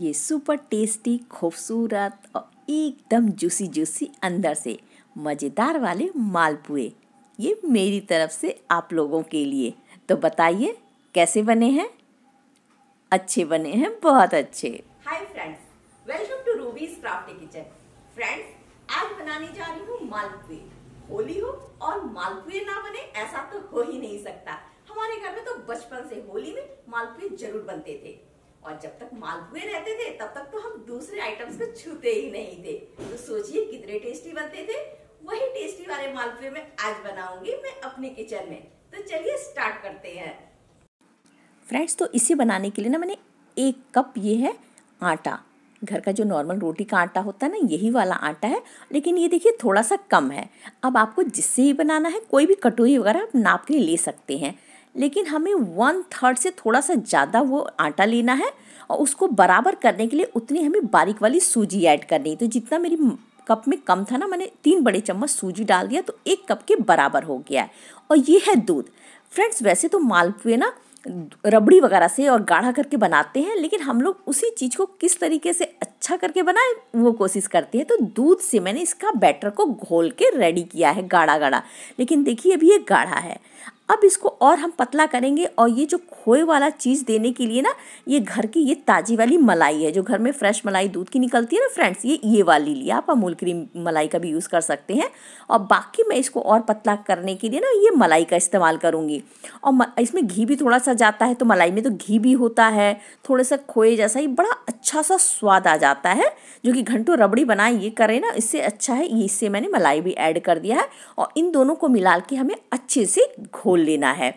ये super tasty खूबसूरत और एकदम जूसी जूसी अंदर से मज़ेदार वाले मालपुए ये मेरी तरफ से आप लोगों के लिए तो बताइए कैसे बने हैं अच्छे बने हैं बहुत अच्छे hi friends welcome to Ruby's crafty kitchen friends आज बनाने जा रही हूँ मालपुए होली हो और मालपुए ना बने ऐसा तो हो ही नहीं सकता हमारे घर में तो बचपन से होली में मालपुए जरूर बनते थे और जब तक मालपुए रहते थे तब तक तो हम दूसरे आइटम्स को छूते ही नहीं थे तो सोचिए कितने टेस्टी बनते थे वही टेस्टी वाले मालपुए मैं आज बनाऊंगी मैं अपने किचन में तो चलिए स्टार्ट करते हैं फ्रेंड्स तो इसे बनाने के लिए ना मैंने एक कप ये है आटा घर का जो नॉर्मल रोटी का आटा होता है ना यही वाला आटा है लेकिन ये देखिए थोड़ा सा कम है अब आपको जिससे ही बनाना है कोई भी कटोरी वगैरह आप नाप के लिए ले सकते हैं लेकिन हमें वन थर्ड से थोड़ा सा ज़्यादा वो आटा लेना है और उसको बराबर करने के लिए उतनी हमें बारीक वाली सूजी ऐड करनी है तो जितना मेरी कप में कम था ना मैंने तीन बड़े चम्मच सूजी डाल दिया तो एक कप के बराबर हो गया है और ये है दूध फ्रेंड्स वैसे तो मालपुए ना रबड़ी वगैरह से और गाढ़ा करके बनाते हैं लेकिन हम लोग उसी चीज़ को किस तरीके से अच्छा करके बनाए वो कोशिश करते हैं तो दूध से मैंने इसका बैटर को घोल के रेडी किया है गाढ़ा गाढ़ा लेकिन देखिए अभी ये गाढ़ा है अब इसको और हम पतला करेंगे और ये जो खोए वाला चीज़ देने के लिए ना ये घर की ये ताज़ी वाली मलाई है जो घर में फ्रेश मलाई दूध की निकलती है ना फ्रेंड्स ये ये वाली लिए आप अमूल क्रीम मलाई का भी यूज़ कर सकते हैं और बाकी मैं इसको और पतला करने के लिए ना ये मलाई का इस्तेमाल करूँगी और इसमें घी भी थोड़ा सा जाता है तो मलाई में तो घी भी होता है थोड़े सा खोए जैसा ही बड़ा अच्छा सा स्वाद आ जाता है जो कि घंटों रबड़ी बनाए ये करें ना इससे अच्छा है ये इससे मैंने मलाई भी ऐड कर दिया है और इन दोनों को मिला के हमें अच्छे से घोल घोल लेना है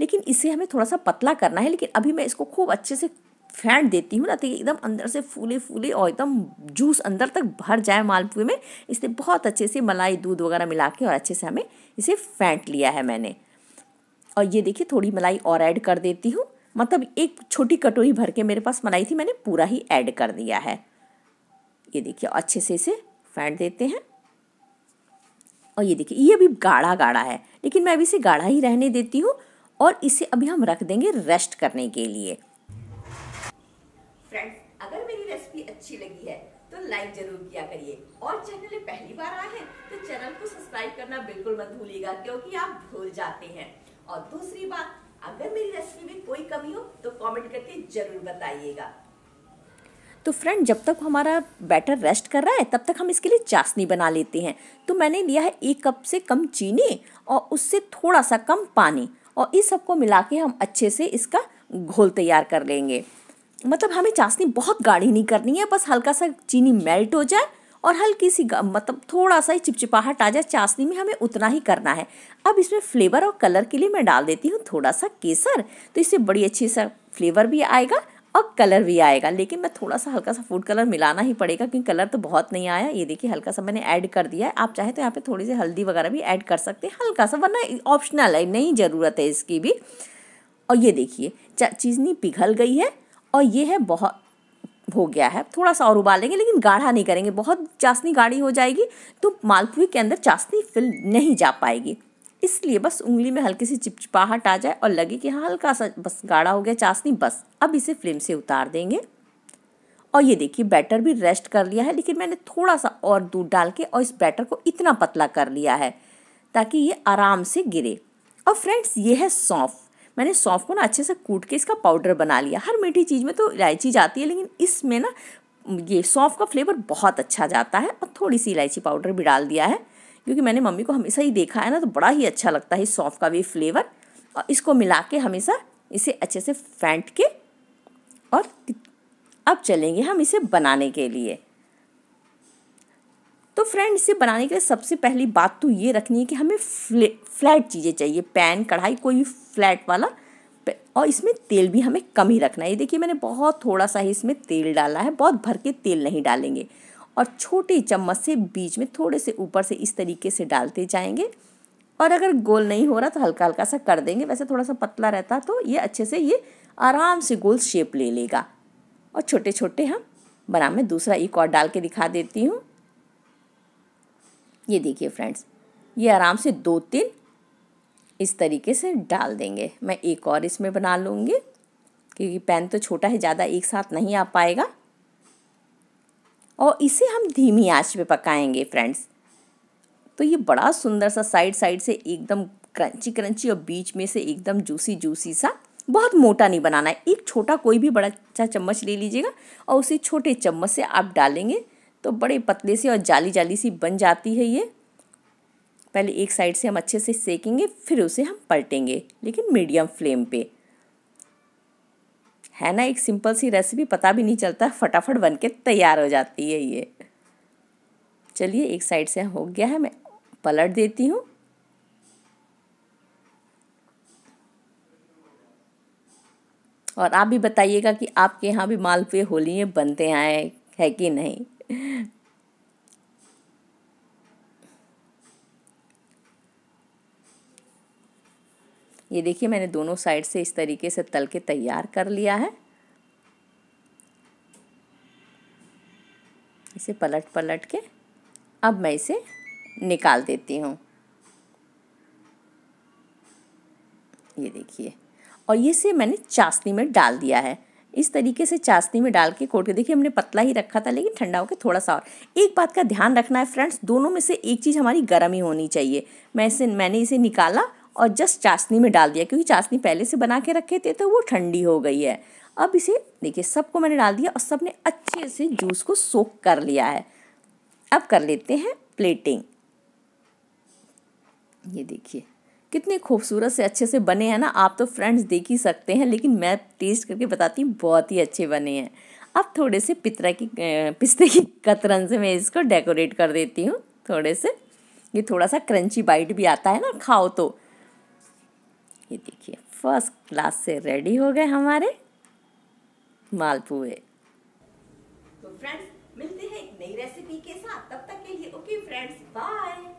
लेकिन इसे हमें थोड़ा सा पतला करना है लेकिन अभी मैं इसको खूब अच्छे से फेंट देती हूँ ना तो एकदम अंदर से फूले फूले और एकदम जूस अंदर तक भर जाए मालपुए में इसलिए बहुत अच्छे से मलाई दूध वगैरह मिला के और अच्छे से हमें इसे फेंट लिया है मैंने और ये देखिए थोड़ी मलाई और ऐड कर देती हूँ मतलब एक छोटी कटोरी भर के मेरे पास मलाई थी मैंने पूरा ही ऐड कर दिया है ये देखिए अच्छे से इसे फेंट देते हैं और ये देखिए ये अभी गाढ़ा गाढ़ा है लेकिन मैं अभी इसे गाढ़ा ही रहने देती हूँ और इसे अभी हम रख देंगे रेस्ट करने के लिए फ्रेंड्स अगर मेरी रेसिपी अच्छी लगी है तो लाइक जरूर किया करिए और चैनल में पहली बार आए हैं तो चैनल को सब्सक्राइब करना बिल्कुल मत भूलिएगा क्योंकि आप भूल जाते हैं और दूसरी बात अगर मेरी रेसिपी में कोई कमी हो तो कमेंट करके जरूर बताइएगा तो फ्रेंड जब तक हमारा बैटर रेस्ट कर रहा है तब तक हम इसके लिए चाशनी बना लेते हैं तो मैंने लिया है एक कप से कम चीनी और उससे थोड़ा सा कम पानी और इस सबको मिला के हम अच्छे से इसका घोल तैयार कर लेंगे मतलब हमें चाशनी बहुत गाढ़ी नहीं करनी है बस हल्का सा चीनी मेल्ट हो जाए और हल्की सी मतलब थोड़ा सा ही चिपचिपाहट आ जाए चाशनी में हमें उतना ही करना है अब इसमें फ्लेवर और कलर के लिए मैं डाल देती हूँ थोड़ा सा केसर तो इससे बड़ी अच्छी सा फ्लेवर भी आएगा और कलर भी आएगा लेकिन मैं थोड़ा सा हल्का सा फूड कलर मिलाना ही पड़ेगा क्योंकि कलर तो बहुत नहीं आया ये देखिए हल्का सा मैंने ऐड कर दिया है आप चाहे तो यहाँ पे थोड़ी सी हल्दी वगैरह भी ऐड कर सकते हैं हल्का सा वरना ऑप्शनल है नहीं ज़रूरत है इसकी भी और ये देखिए चीज़नी पिघल गई है और ये है बहुत हो गया है थोड़ा सा और उबालेंगे लेकिन गाढ़ा नहीं करेंगे बहुत चाशनी गाढ़ी हो जाएगी तो मालपुए के अंदर चाशनी फिल नहीं जा पाएगी इसलिए बस उंगली में हल्की सी चिपचिपाहट आ जाए और लगे कि हाँ हल्का सा बस गाढ़ा हो गया चाशनी बस अब इसे फ्लेम से उतार देंगे और ये देखिए बैटर भी रेस्ट कर लिया है लेकिन मैंने थोड़ा सा और दूध डाल के और इस बैटर को इतना पतला कर लिया है ताकि ये आराम से गिरे और फ्रेंड्स ये है सौंफ मैंने सौंफ को ना अच्छे से कूट के इसका पाउडर बना लिया हर मीठी चीज़ में तो इलायची जाती है लेकिन इसमें ना ये सौंफ का फ्लेवर बहुत अच्छा जाता है और थोड़ी सी इलायची पाउडर भी डाल दिया है क्योंकि मैंने मम्मी को हमेशा ही देखा है ना तो बड़ा ही अच्छा लगता है सौंफ का भी फ्लेवर और इसको मिला के हमेशा इसे अच्छे से फेंट के और अब चलेंगे हम इसे बनाने के लिए तो फ्रेंड इसे बनाने के लिए सबसे पहली बात तो ये रखनी है कि हमें फ्ले फ्लैट चीज़ें चाहिए पैन कढ़ाई कोई भी फ्लैट वाला और इसमें तेल भी हमें कम ही रखना है ये देखिए मैंने बहुत थोड़ा सा ही इसमें तेल डाला है बहुत भर के तेल नहीं डालेंगे और छोटे चम्मच से बीच में थोड़े से ऊपर से इस तरीके से डालते जाएंगे और अगर गोल नहीं हो रहा तो हल्का हल्का सा कर देंगे वैसे थोड़ा सा पतला रहता तो ये अच्छे से ये आराम से गोल शेप ले लेगा और छोटे छोटे हम बना में दूसरा एक और डाल के दिखा देती हूँ ये देखिए फ्रेंड्स ये आराम से दो तीन इस तरीके से डाल देंगे मैं एक और इसमें बना लूँगी क्योंकि पैन तो छोटा है ज़्यादा एक साथ नहीं आ पाएगा और इसे हम धीमी आंच पे पकाएंगे फ्रेंड्स तो ये बड़ा सुंदर सा साइड साइड से एकदम क्रंची क्रंची और बीच में से एकदम जूसी जूसी सा बहुत मोटा नहीं बनाना है एक छोटा कोई भी बड़ा अच्छा चम्मच ले लीजिएगा और उसी छोटे चम्मच से आप डालेंगे तो बड़े पतले से और जाली जाली सी बन जाती है ये पहले एक साइड से हम अच्छे से सेकेंगे फिर उसे हम पलटेंगे लेकिन मीडियम फ्लेम पे है ना एक सिंपल सी रेसिपी पता भी नहीं चलता फटाफट बन के तैयार हो जाती है ये चलिए एक साइड से हो गया है मैं पलट देती हूँ और आप भी बताइएगा कि आपके यहाँ भी मालपुए होली में बनते आए हैं कि नहीं ये देखिए मैंने दोनों साइड से इस तरीके से तल के तैयार कर लिया है इसे पलट पलट के अब मैं इसे निकाल देती हूँ ये देखिए और ये से मैंने चाशनी में डाल दिया है इस तरीके से चाशनी में डाल के कोट के देखिए हमने पतला ही रखा था लेकिन ठंडा होकर थोड़ा सा और एक बात का ध्यान रखना है फ्रेंड्स दोनों में से एक चीज़ हमारी गर्म ही होनी चाहिए मैं इसे मैंने इसे निकाला और जस्ट चाशनी में डाल दिया क्योंकि चाशनी पहले से बना के रखे थे तो वो ठंडी हो गई है अब इसे देखिए सबको मैंने डाल दिया और सब ने अच्छे से जूस को सोख कर लिया है अब कर लेते हैं प्लेटिंग ये देखिए कितने खूबसूरत से अच्छे से बने हैं ना आप तो फ्रेंड्स देख ही सकते हैं लेकिन मैं टेस्ट करके बताती हूँ बहुत ही अच्छे बने हैं अब थोड़े से पितरा की पिस्ते की कतरन से मैं इसको डेकोरेट कर देती हूँ थोड़े से ये थोड़ा सा क्रंची बाइट भी आता है ना खाओ तो ये देखिए फर्स्ट क्लास से रेडी हो गए हमारे मालपुए तो फ्रेंड्स मिलते हैं एक नई रेसिपी के साथ तब तक के लिए ओके फ्रेंड्स बाय